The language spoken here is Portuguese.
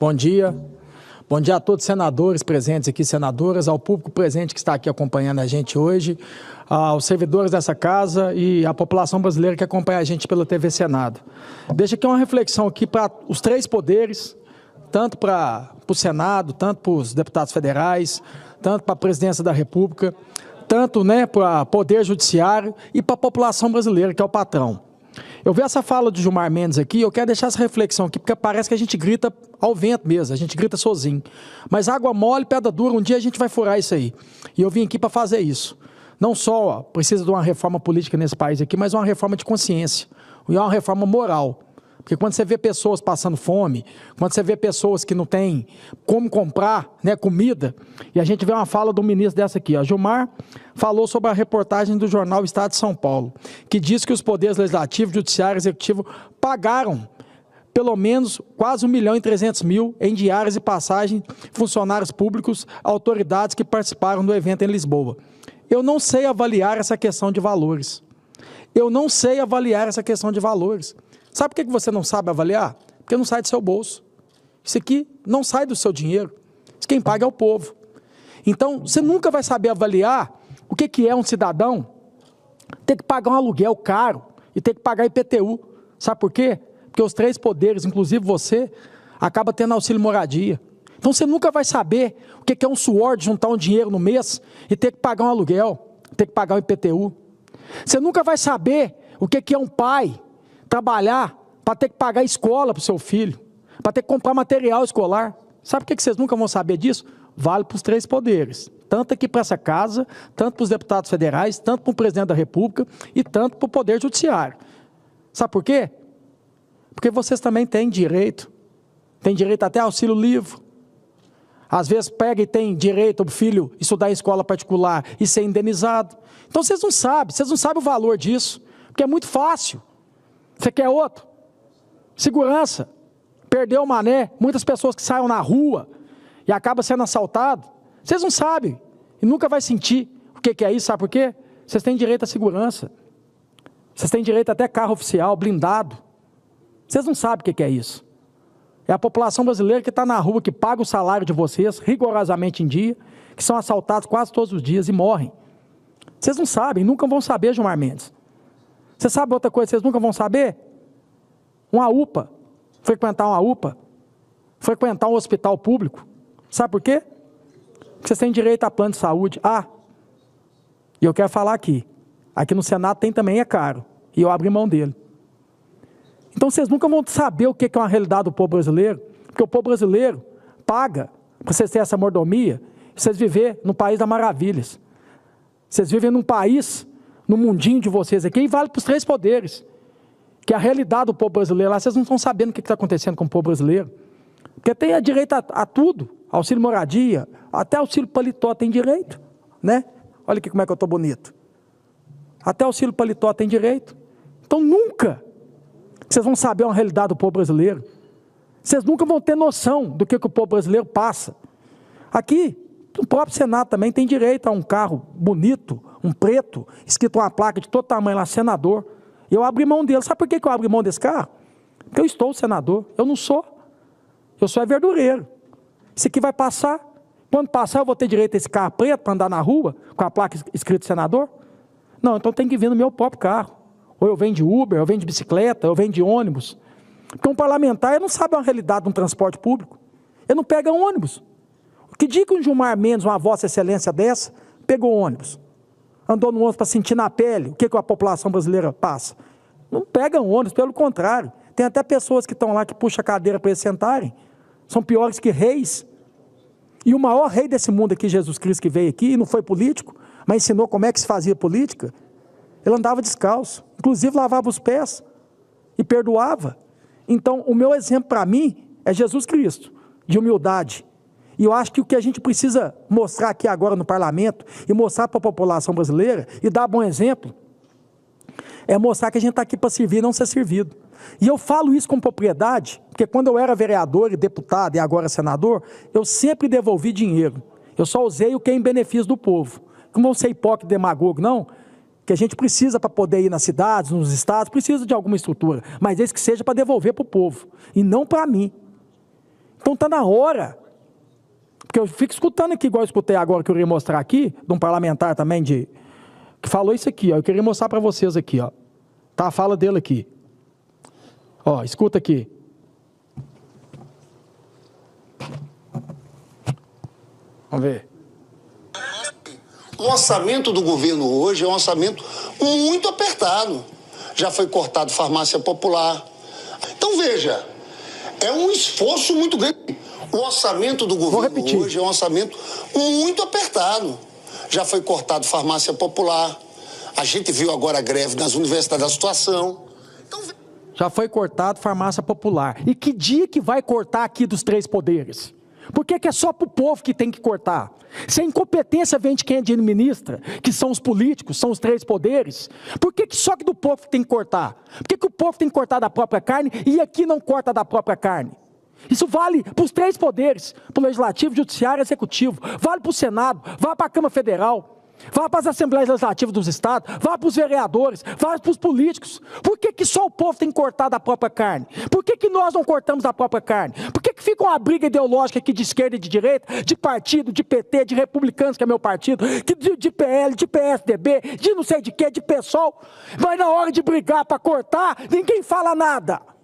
Bom dia. Bom dia a todos os senadores presentes aqui, senadoras, ao público presente que está aqui acompanhando a gente hoje, aos servidores dessa casa e à população brasileira que acompanha a gente pela TV Senado. Deixa aqui uma reflexão aqui para os três poderes, tanto para o Senado, tanto para os deputados federais, tanto para a presidência da República, tanto né, para o Poder Judiciário e para a população brasileira, que é o patrão. Eu vi essa fala de Gilmar Mendes aqui, eu quero deixar essa reflexão aqui, porque parece que a gente grita ao vento mesmo, a gente grita sozinho. Mas água mole, pedra dura, um dia a gente vai furar isso aí. E eu vim aqui para fazer isso. Não só ó, precisa de uma reforma política nesse país aqui, mas uma reforma de consciência, e uma reforma moral. Porque quando você vê pessoas passando fome, quando você vê pessoas que não têm como comprar né, comida, e a gente vê uma fala do ministro dessa aqui, ó, Gilmar falou sobre a reportagem do jornal Estado de São Paulo, que diz que os poderes legislativo, judiciário e executivo pagaram pelo menos quase 1 milhão e 300 mil em diárias e passagem funcionários públicos, autoridades que participaram do evento em Lisboa. Eu não sei avaliar essa questão de valores. Eu não sei avaliar essa questão de valores. Sabe por que você não sabe avaliar? Porque não sai do seu bolso. Isso aqui não sai do seu dinheiro. Isso quem paga é o povo. Então, você nunca vai saber avaliar o que, que é um cidadão ter que pagar um aluguel caro e ter que pagar IPTU. Sabe por quê? Porque os três poderes, inclusive você, acaba tendo auxílio moradia. Então você nunca vai saber o que é um suor de juntar um dinheiro no mês e ter que pagar um aluguel, ter que pagar um IPTU. Você nunca vai saber o que é um pai trabalhar para ter que pagar escola para o seu filho, para ter que comprar material escolar. Sabe por que vocês nunca vão saber disso? Vale para os três poderes. Tanto aqui para essa casa, tanto para os deputados federais, tanto para o presidente da República e tanto para o Poder Judiciário. Sabe por quê? Porque vocês também têm direito. Tem direito até auxílio livre. Às vezes pega e tem direito o filho estudar em escola particular e ser indenizado. Então vocês não sabem, vocês não sabem o valor disso, porque é muito fácil. Você quer outro? Segurança. Perdeu o mané. Muitas pessoas que saem na rua e acabam sendo assaltadas. Vocês não sabem e nunca vai sentir o que, que é isso, sabe por quê? Vocês têm direito à segurança. Vocês têm direito até carro oficial, blindado. Vocês não sabem o que, que é isso. É a população brasileira que está na rua, que paga o salário de vocês rigorosamente em dia, que são assaltados quase todos os dias e morrem. Vocês não sabem, nunca vão saber, Gilmar Mendes. Você sabe outra coisa que vocês nunca vão saber? Uma UPA. Frequentar uma UPA. Frequentar um hospital público. Sabe por quê? Porque vocês têm direito a plano de saúde. Ah, e eu quero falar aqui. Aqui no Senado tem também, é caro. E eu abri mão dele. Então vocês nunca vão saber o que é uma realidade do povo brasileiro. Porque o povo brasileiro paga para vocês terem essa mordomia. Vocês viver no país das maravilhas. Vocês vivem num país no mundinho de vocês aqui, e vale para os três poderes. Que é a realidade do povo brasileiro lá, vocês não estão sabendo o que está acontecendo com o povo brasileiro. Porque tem a direito a, a tudo, auxílio moradia, até auxílio paletó tem direito, né? Olha aqui como é que eu estou bonito. Até auxílio paletó tem direito. Então nunca vocês vão saber a realidade do povo brasileiro. Vocês nunca vão ter noção do que, que o povo brasileiro passa. Aqui, o próprio Senado também tem direito a um carro bonito, um preto, escrito uma placa de todo tamanho lá, senador. Eu abri mão dele. Sabe por que eu abri mão desse carro? Porque eu estou senador. Eu não sou. Eu sou é verdureiro. Isso aqui vai passar. Quando passar, eu vou ter direito a esse carro preto para andar na rua, com a placa escrito senador? Não, então tem que vir no meu próprio carro. Ou eu venho de Uber, eu venho de bicicleta, eu venho de ônibus. Porque então, um parlamentar ele não sabe a realidade de um transporte público. Ele não pega um ônibus. Que dia que um Gilmar Mendes, uma vossa excelência dessa, pegou ônibus, andou no ônibus para sentir na pele o que, que a população brasileira passa? Não pegam ônibus, pelo contrário. Tem até pessoas que estão lá que puxam a cadeira para eles sentarem. São piores que reis. E o maior rei desse mundo aqui, Jesus Cristo, que veio aqui, e não foi político, mas ensinou como é que se fazia política. Ele andava descalço, inclusive lavava os pés e perdoava. Então, o meu exemplo para mim é Jesus Cristo, de humildade, e eu acho que o que a gente precisa mostrar aqui agora no parlamento e mostrar para a população brasileira e dar bom exemplo é mostrar que a gente está aqui para servir, e não ser servido. E eu falo isso com propriedade, porque quando eu era vereador e deputado e agora senador, eu sempre devolvi dinheiro. Eu só usei o que é em benefício do povo. Como não ser hipócrita demagogo, não, que a gente precisa para poder ir nas cidades, nos estados, precisa de alguma estrutura, mas desde que seja para devolver para o povo e não para mim. Então está na hora porque eu fico escutando aqui, igual eu escutei agora que eu queria mostrar aqui, de um parlamentar também de que falou isso aqui, ó. Eu queria mostrar para vocês aqui, ó. Tá a fala dele aqui. Ó, escuta aqui. Vamos ver. O orçamento do governo hoje é um orçamento muito apertado. Já foi cortado farmácia popular. Então veja, é um esforço muito grande. O orçamento do governo hoje é um orçamento muito apertado. Já foi cortado farmácia popular. A gente viu agora a greve nas universidades da situação. Então... Já foi cortado farmácia popular. E que dia que vai cortar aqui dos três poderes? Por que, que é só para o povo que tem que cortar? Se a incompetência vem de quem administra, que são os políticos, são os três poderes, por que, que só que do povo tem que cortar? Por que, que o povo tem que cortar da própria carne e aqui não corta da própria carne? Isso vale para os três poderes, para o Legislativo, Judiciário e Executivo. Vale para o Senado, vale para a Câmara Federal. vale para as assembleias legislativas dos estados, vale para os vereadores, vale para os políticos. Por que, que só o povo tem cortado a própria carne? Por que, que nós não cortamos a própria carne? Por que, que fica uma briga ideológica aqui de esquerda e de direita, de partido, de PT, de republicanos, que é meu partido, de, de PL, de PSDB, de não sei de quê, de PSOL? Mas na hora de brigar para cortar, ninguém fala nada.